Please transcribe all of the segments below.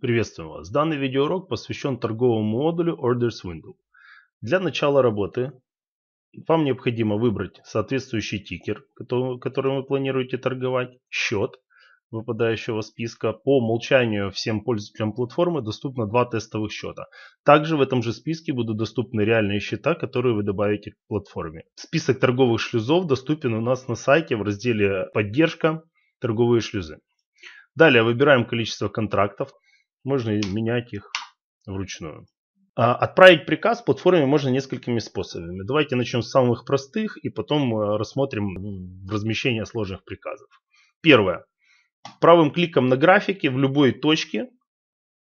Приветствуем вас! Данный видеоурок посвящен торговому модулю Orders Window. Для начала работы вам необходимо выбрать соответствующий тикер, который вы планируете торговать, счет выпадающего списка. По умолчанию всем пользователям платформы доступно два тестовых счета. Также в этом же списке будут доступны реальные счета, которые вы добавите к платформе. Список торговых шлюзов доступен у нас на сайте в разделе «Поддержка. Торговые шлюзы». Далее выбираем количество контрактов. Можно менять их вручную. А отправить приказ в платформе можно несколькими способами. Давайте начнем с самых простых и потом э, рассмотрим размещение сложных приказов. Первое. Правым кликом на графике в любой точке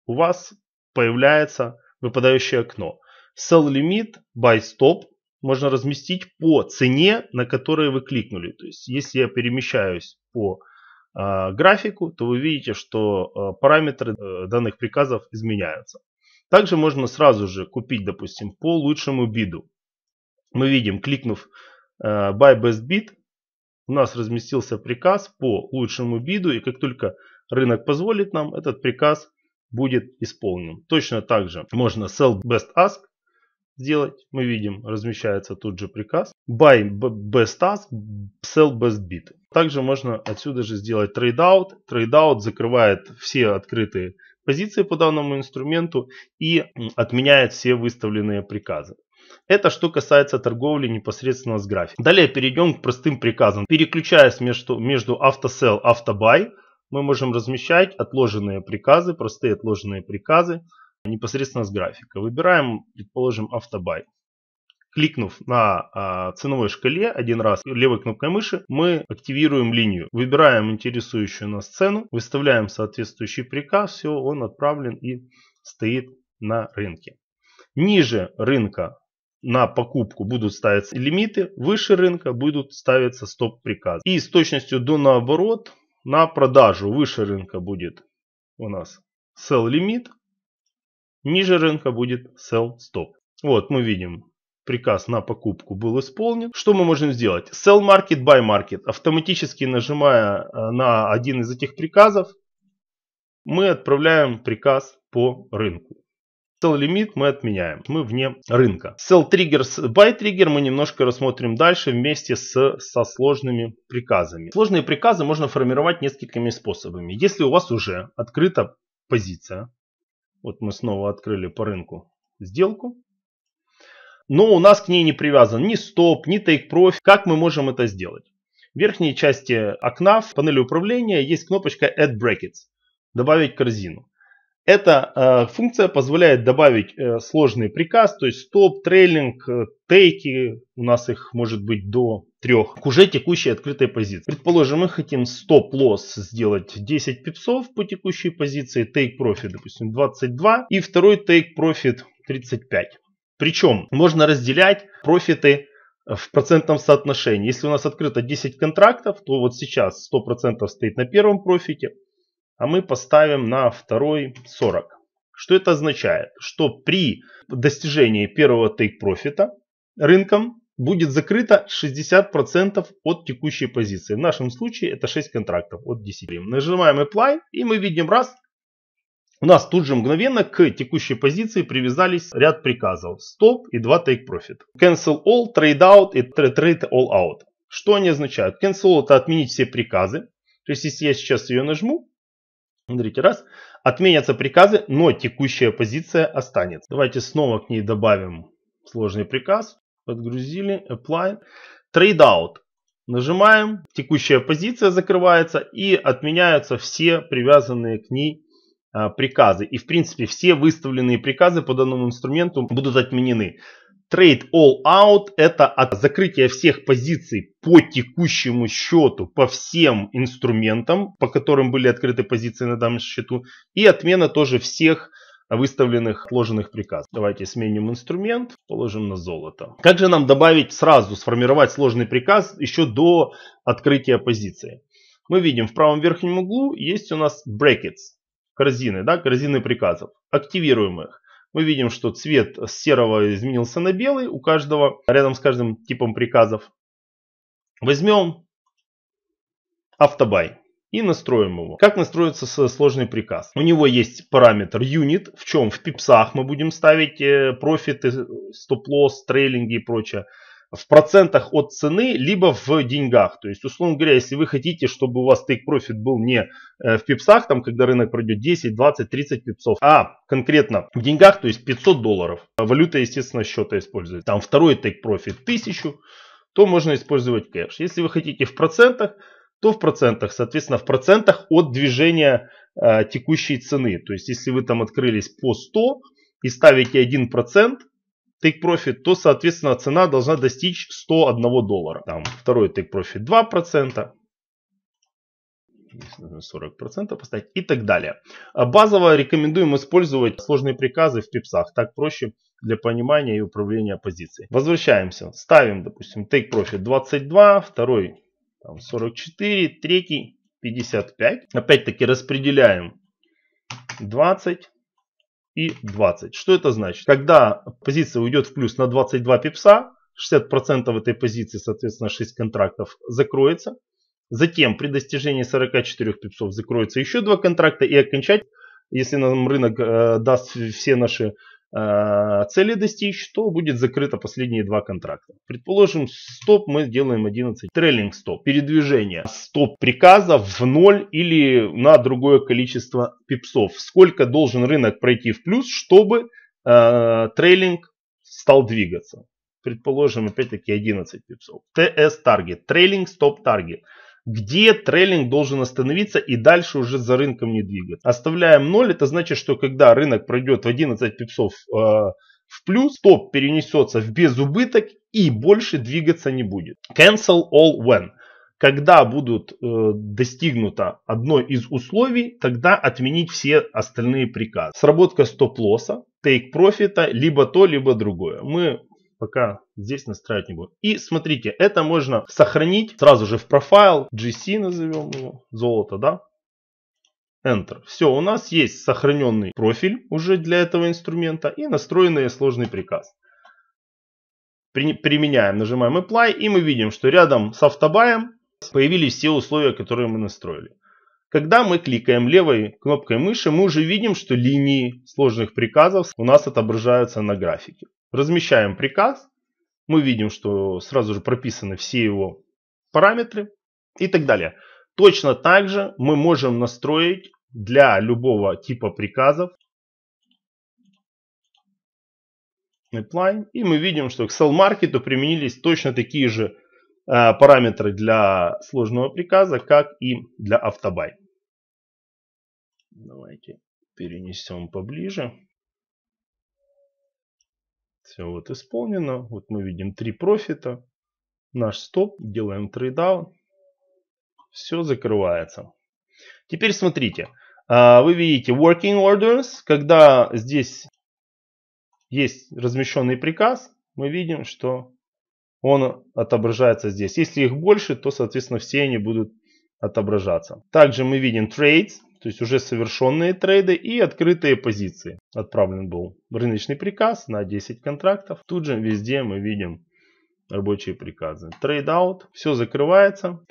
у вас появляется выпадающее окно. Sell limit by stop можно разместить по цене, на которой вы кликнули. То есть, если я перемещаюсь по Э, графику, то вы видите, что э, параметры э, данных приказов изменяются. Также можно сразу же купить, допустим, по лучшему биду. Мы видим, кликнув Buy Best Bid, у нас разместился приказ по лучшему биду, и как только рынок позволит нам, этот приказ будет исполнен. Точно так же можно Sell Best Ask, сделать, мы видим, размещается тут же приказ buy best task, sell best bid. Также можно отсюда же сделать trade out trade out закрывает все открытые позиции по данному инструменту и отменяет все выставленные приказы. Это что касается торговли непосредственно с графиком. Далее перейдем к простым приказам. Переключаясь между, между автосел и автобай, мы можем размещать отложенные приказы, простые отложенные приказы непосредственно с графика. Выбираем, предположим, автобай. Кликнув на а, ценовой шкале один раз левой кнопкой мыши, мы активируем линию. Выбираем интересующую нас цену, выставляем соответствующий приказ, все, он отправлен и стоит на рынке. Ниже рынка на покупку будут ставиться лимиты, выше рынка будут ставиться стоп-приказы. И с точностью до наоборот на продажу выше рынка будет у нас sell лимит, Ниже рынка будет Sell Stop. Вот мы видим, приказ на покупку был исполнен. Что мы можем сделать? Sell Market, Buy Market. Автоматически нажимая э, на один из этих приказов, мы отправляем приказ по рынку. Sell лимит мы отменяем, мы вне рынка. Sell trigger, buy trigger мы немножко рассмотрим дальше вместе с, со сложными приказами. Сложные приказы можно формировать несколькими способами. Если у вас уже открыта позиция, вот мы снова открыли по рынку сделку. Но у нас к ней не привязан ни стоп, ни тейк-профит. Как мы можем это сделать? В верхней части окна в панели управления есть кнопочка Add Brackets. Добавить корзину. Эта э, функция позволяет добавить э, сложный приказ, то есть стоп, трейлинг, э, тейки, у нас их может быть до трех к уже текущей открытой позиции. Предположим, мы хотим стоп-лосс сделать 10 пипсов по текущей позиции, take profit, допустим, 22 и второй take profit 35. Причем можно разделять профиты э, в процентном соотношении. Если у нас открыто 10 контрактов, то вот сейчас 100% стоит на первом профите, а мы поставим на второй 40. Что это означает? Что при достижении первого take профита рынком будет закрыто 60% от текущей позиции. В нашем случае это 6 контрактов от 10. Нажимаем Apply и мы видим раз, у нас тут же мгновенно к текущей позиции привязались ряд приказов Stop и 2 Take Profit. Cancel All, Trade Out и Trade All Out. Что они означают? Cancel All – это отменить все приказы. То есть если я сейчас ее нажму, смотрите, раз, отменятся приказы, но текущая позиция останется. Давайте снова к ней добавим сложный приказ. Подгрузили. Apply. Trade out. Нажимаем. Текущая позиция закрывается. И отменяются все привязанные к ней а, приказы. И в принципе все выставленные приказы по данному инструменту будут отменены. Trade All Out это от закрытия всех позиций по текущему счету, по всем инструментам, по которым были открыты позиции на данном счету. И отмена тоже всех выставленных, отложенных приказов. Давайте сменим инструмент, положим на золото. Как же нам добавить сразу, сформировать сложный приказ еще до открытия позиции? Мы видим в правом верхнем углу есть у нас brackets, корзины, да, корзины приказов. Активируем их. Мы видим, что цвет с серого изменился на белый у каждого, рядом с каждым типом приказов. Возьмем автобай и настроим его. Как настроится сложный приказ? У него есть параметр unit, в чем в пипсах мы будем ставить э, профиты, стоп-лосс, трейлинги и прочее в процентах от цены, либо в деньгах. То есть, условно говоря, если вы хотите, чтобы у вас take profit был не э, в пипсах, там, когда рынок пройдет 10, 20, 30 пипсов, а конкретно в деньгах, то есть 500 долларов. Валюта, естественно, счета использует. Там второй take profit 1000, то можно использовать кэш. Если вы хотите в процентах, то в процентах, соответственно, в процентах от движения э, текущей цены. То есть, если вы там открылись по 100 и ставите 1% take profit, то, соответственно, цена должна достичь 101 доллара. Там второй take profit 2%. 40% поставить и так далее. А базово рекомендуем использовать сложные приказы в пипсах. Так проще для понимания и управления позицией. Возвращаемся. Ставим, допустим, take profit 22, второй там 44, третий 55. Опять-таки распределяем 20 и 20. Что это значит? Когда позиция уйдет в плюс на 22 пипса, 60% этой позиции, соответственно 6 контрактов, закроется. Затем при достижении 44 пипсов закроется еще два контракта и окончать, если нам рынок э, даст все наши а, цели достичь, то будет закрыто последние два контракта. Предположим, стоп мы делаем 11. Трейлинг стоп, передвижение. Стоп приказа в ноль или на другое количество пипсов. Сколько должен рынок пройти в плюс, чтобы э, трейлинг стал двигаться. Предположим, опять-таки 11 пипсов. ТС таргет, трейлинг стоп таргет где трейлинг должен остановиться и дальше уже за рынком не двигаться. Оставляем 0, это значит, что когда рынок пройдет в 11 пипсов э, в плюс, стоп перенесется в безубыток и больше двигаться не будет. Cancel all when. Когда будут э, достигнуто одно из условий, тогда отменить все остальные приказы. Сработка стоп-лосса, тейк профита, либо то, либо другое. Мы пока здесь настраивать не буду. И смотрите, это можно сохранить сразу же в профайл, GC назовем его, золото, да? Enter. Все, у нас есть сохраненный профиль уже для этого инструмента и настроенный сложный приказ. При, применяем, нажимаем Apply и мы видим, что рядом с автобаем появились все условия, которые мы настроили. Когда мы кликаем левой кнопкой мыши, мы уже видим, что линии сложных приказов у нас отображаются на графике размещаем приказ, мы видим, что сразу же прописаны все его параметры и так далее. Точно так же мы можем настроить для любого типа приказов apply. И мы видим, что к Excel Market применились точно такие же э, параметры для сложного приказа, как и для автобай. Давайте перенесем поближе. Все вот исполнено. Вот мы видим три профита. Наш стоп. Делаем трейдаун. Все закрывается. Теперь смотрите. А, вы видите working orders. Когда здесь есть размещенный приказ, мы видим, что он отображается здесь. Если их больше, то, соответственно, все они будут отображаться. Также мы видим trades то есть уже совершенные трейды и открытые позиции. Отправлен был рыночный приказ на 10 контрактов. Тут же везде мы видим рабочие приказы. Трейд-аут, все закрывается.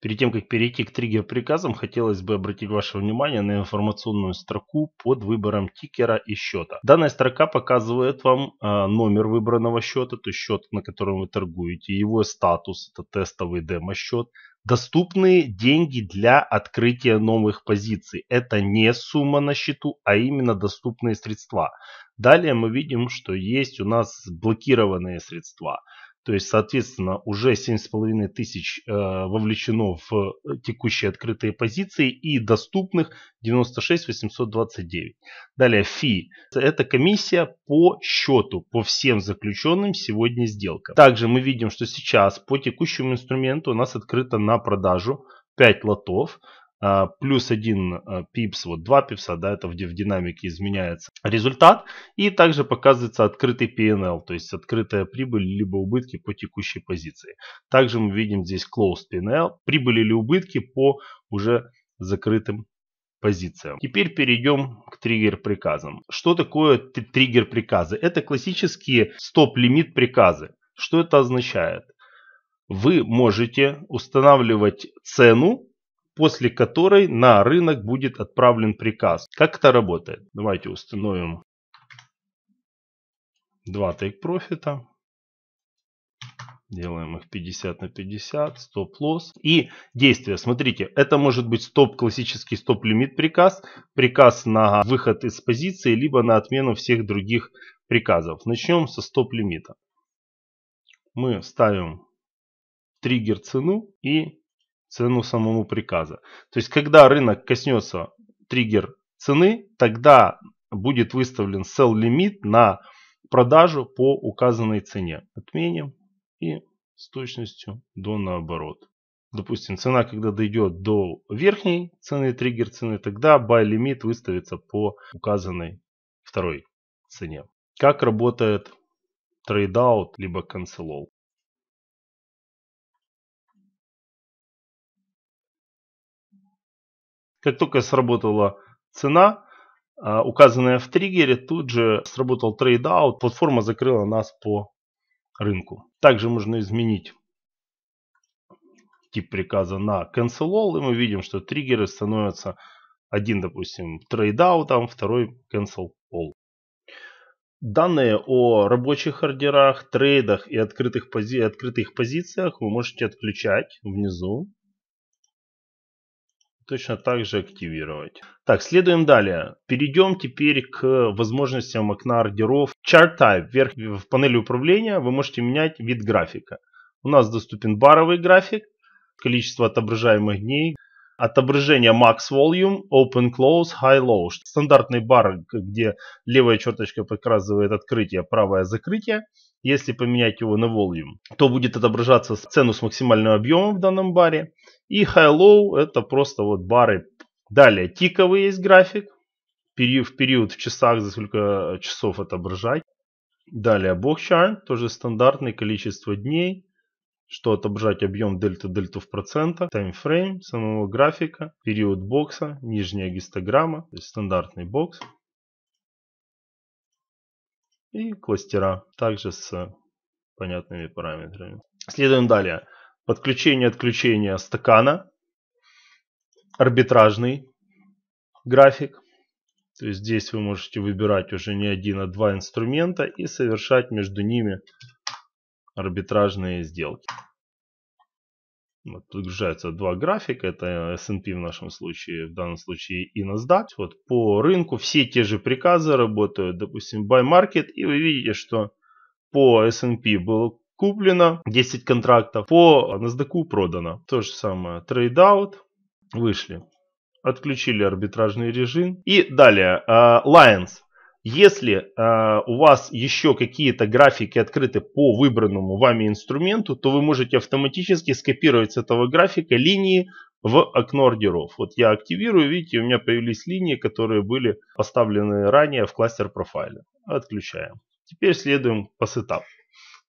Перед тем, как перейти к триггер-приказам, хотелось бы обратить ваше внимание на информационную строку под выбором тикера и счета. Данная строка показывает вам а, номер выбранного счета, то есть счет, на котором вы торгуете, его статус, это тестовый демо-счет, доступные деньги для открытия новых позиций. Это не сумма на счету, а именно доступные средства. Далее мы видим, что есть у нас блокированные средства. То есть, соответственно, уже 7,5 тысяч э, вовлечено в э, текущие открытые позиции и доступных 96 829. Далее фи. Это комиссия по счету, по всем заключенным сегодня сделка. Также мы видим, что сейчас по текущему инструменту у нас открыто на продажу 5 лотов. А, плюс 1 а, пипс, вот 2 пипса, да, это в, в динамике изменяется результат. И также показывается открытый PNL, то есть открытая прибыль либо убытки по текущей позиции. Также мы видим здесь closed PNL, прибыли или убытки по уже закрытым позициям. Теперь перейдем к триггер приказам. Что такое триггер приказы? Это классические стоп-лимит приказы. Что это означает? Вы можете устанавливать цену после которой на рынок будет отправлен приказ. Как это работает? Давайте установим два тейк профита. Делаем их 50 на 50, стоп-лосс. И действие, смотрите, это может быть стоп, классический стоп-лимит приказ, приказ на выход из позиции, либо на отмену всех других приказов. Начнем со стоп-лимита. Мы ставим триггер цену и цену самому приказа. То есть, когда рынок коснется триггер цены, тогда будет выставлен sell лимит на продажу по указанной цене. Отменим и с точностью до наоборот. Допустим, цена, когда дойдет до верхней цены, триггер цены, тогда buy лимит выставится по указанной второй цене. Как работает трейдаут либо cancel all? Как только сработала цена, а, указанная в триггере, тут же сработал трейдаут, платформа закрыла нас по рынку. Также можно изменить тип приказа на cancel all, и мы видим, что триггеры становятся один, допустим, трейдаутом, второй cancel all. Данные о рабочих ордерах, трейдах и открытых, пози открытых позициях вы можете отключать внизу точно так же активировать. Так, следуем далее. Перейдем теперь к возможностям окна ордеров. Chart Type. Вверх в панели управления вы можете менять вид графика. У нас доступен баровый график, количество отображаемых дней, отображение Max Volume, Open Close, High Low. Стандартный бар, где левая черточка показывает открытие, правая закрытие. Если поменять его на volume, то будет отображаться цену с максимальным объемом в данном баре. И high-low это просто вот бары. Далее тиковый есть график. в период в часах, за сколько часов отображать. Далее блокчейн, тоже стандартное количество дней, что отображать объем дельта дельту в процентах, таймфрейм самого графика, период бокса, нижняя гистограмма, то есть стандартный бокс и кластера, также с понятными параметрами. Следуем далее. Подключение отключения стакана, арбитражный график. То есть здесь вы можете выбирать уже не один, а два инструмента и совершать между ними арбитражные сделки. Подгружаются два графика, это S&P в нашем случае, в данном случае и NASDAQ. Вот по рынку все те же приказы работают, допустим, buy market, и вы видите, что по S&P было куплено 10 контрактов, по NASDAQ продано. То же самое, trade out вышли, отключили арбитражный режим. И далее, э, Lions. Если э, у вас еще какие-то графики открыты по выбранному вами инструменту, то вы можете автоматически скопировать с этого графика линии в окно ордеров. Вот я активирую, видите, у меня появились линии, которые были поставлены ранее в кластер профайля. Отключаем. Теперь следуем по сетапу.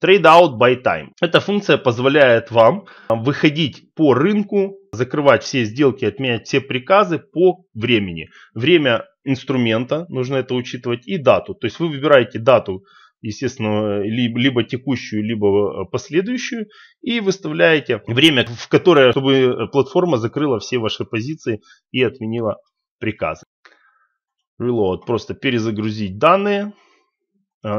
Trade Out by Time. Эта функция позволяет вам э, выходить по рынку, закрывать все сделки, отменять все приказы по времени. Время инструмента, нужно это учитывать, и дату. То есть вы выбираете дату, естественно, э, либо, либо текущую, либо э, последующую, и выставляете время, в которое, чтобы платформа закрыла все ваши позиции и отменила приказы. Reload. Просто перезагрузить данные,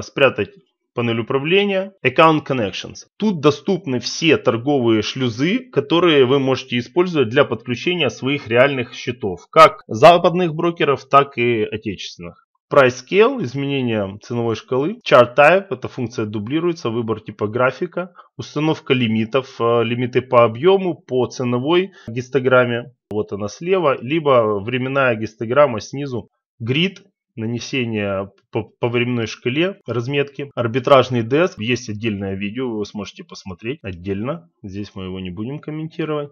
спрятать панель управления Account Connections. Тут доступны все торговые шлюзы, которые вы можете использовать для подключения своих реальных счетов, как западных брокеров, так и отечественных. Price Scale – изменение ценовой шкалы. Chart Type – эта функция дублируется, выбор типа графика. Установка лимитов, э, лимиты по объему, по ценовой гистограмме. Вот она слева, либо временная гистограмма снизу. Grid нанесения по, по временной шкале разметки. Арбитражный деск. Есть отдельное видео, вы сможете посмотреть отдельно. Здесь мы его не будем комментировать.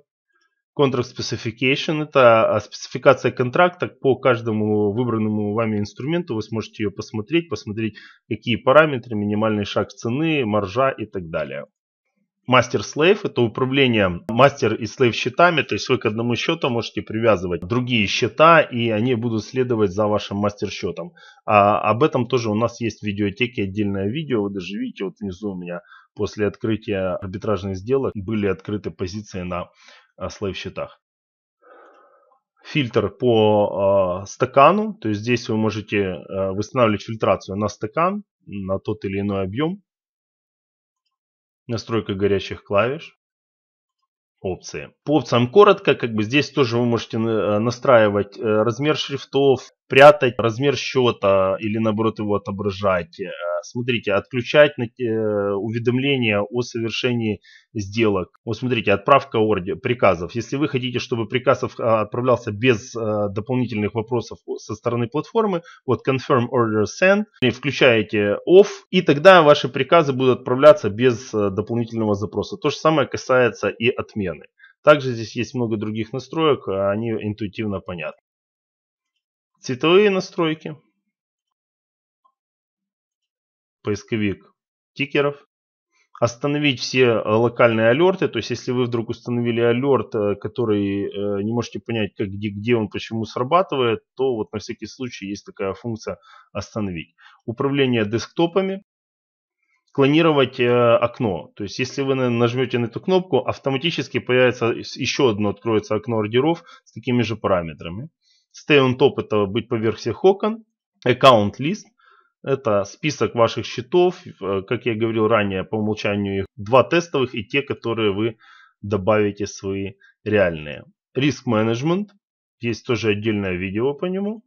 Contract Specification – это а, спецификация контракта по каждому выбранному вами инструменту. Вы сможете ее посмотреть, посмотреть, какие параметры, минимальный шаг цены, маржа и так далее. Мастер-слейв – это управление мастер и слейв счетами, то есть вы к одному счету можете привязывать другие счета, и они будут следовать за вашим мастер-счетом. А, об этом тоже у нас есть в видеотеке отдельное видео, вы даже видите, вот внизу у меня после открытия арбитражных сделок были открыты позиции на а, слейв счетах. Фильтр по э, стакану, то есть здесь вы можете э, восстанавливать фильтрацию на стакан, на тот или иной объем Настройка горячих клавиш. Опции. По опциям коротко, как бы здесь тоже вы можете э, настраивать э, размер шрифтов, прятать размер счета или наоборот его отображать, э, смотрите, отключать э, уведомления о совершении сделок. Вот смотрите, отправка ордер, приказов. Если вы хотите, чтобы приказ а, отправлялся без э, дополнительных вопросов со стороны платформы, вот confirm order send, включаете off, и тогда ваши приказы будут отправляться без э, дополнительного запроса. То же самое касается и отмены. Также здесь есть много других настроек, а они интуитивно понятны. Цветовые настройки поисковик тикеров, остановить все э, локальные алерты, то есть если вы вдруг установили алерт, э, который э, не можете понять, как, где, где он, почему срабатывает, то вот на всякий случай есть такая функция остановить. Управление десктопами, клонировать окно. То есть если вы нажмете на эту кнопку, автоматически появится еще одно откроется окно ордеров с такими же параметрами. Stay on top это быть поверх всех окон. Аккаунт лист это список ваших счетов, э, как я говорил ранее, по умолчанию их два тестовых и те, которые вы добавите свои реальные. Риск менеджмент, есть тоже отдельное видео по нему.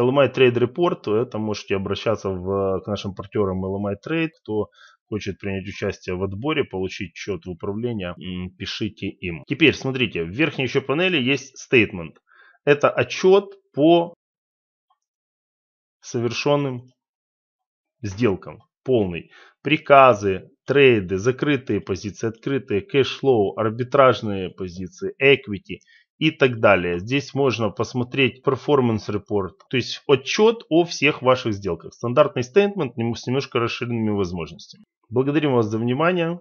LMI Trade Report, это можете обращаться в, к нашим партнерам LMI Trade, кто хочет принять участие в отборе, получить счет в управление, пишите им. Теперь смотрите, в верхней еще панели есть statement. Это отчет по совершенным сделкам. Полный. Приказы, трейды, закрытые позиции, открытые, кэшлоу, арбитражные позиции, equity и так далее. Здесь можно посмотреть performance report, то есть отчет о всех ваших сделках. Стандартный стейтмент с немножко расширенными возможностями. Благодарим вас за внимание.